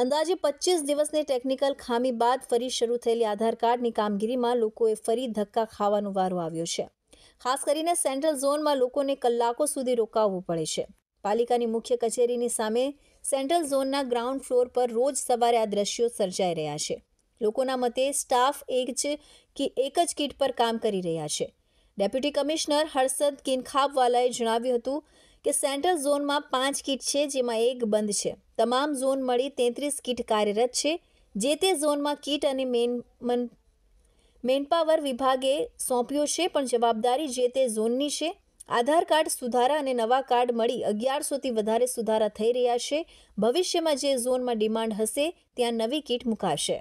અંદાજે પચીસ દિવસની ટેકનિકલ ખામી બાદ ફરી શરૂ થયેલી આધાર કાર્ડની કામગીરીમાં લોકોએ ફરી ધક્કા ખાવાનો વારો આવ્યો છે ખાસ કરીને સેન્ટ્રલ ઝોનમાં લોકોને કલાકો સુધી રોકાવવું પડે છે પાલિકાની મુખ્ય કચેરીની સામે સેન્ટ્રલ ઝોનના ગ્રાઉન્ડ ફ્લોર પર રોજ સવારે આ દ્રશ્યો સર્જાઈ રહ્યા છે લોકોના મતે સ્ટાફ એક જ કે એક જ કીટ પર કામ કરી રહ્યા છે ડેપ્યુટી કમિશનર હર્ષદ કિનખાબવાલાએ જણાવ્યું હતું કે સેન્ટ્રલ ઝોનમાં પાંચ કીટ છે જેમાં એક બંધ છે તમામ ઝોન મળી તેત્રીસ કીટ કાર્યરત છે જે તે ઝોનમાં કીટ અને મેન મેનપાવર વિભાગે સોંપ્યો છે પણ જવાબદારી જે તે ઝોનની છે આધાર કાર્ડ સુધારા અને નવા કાર્ડ મળી અગિયારસોથી વધારે સુધારા થઈ રહ્યા છે ભવિષ્યમાં જે ઝોનમાં ડિમાન્ડ હશે ત્યાં નવી કીટ મુકાશે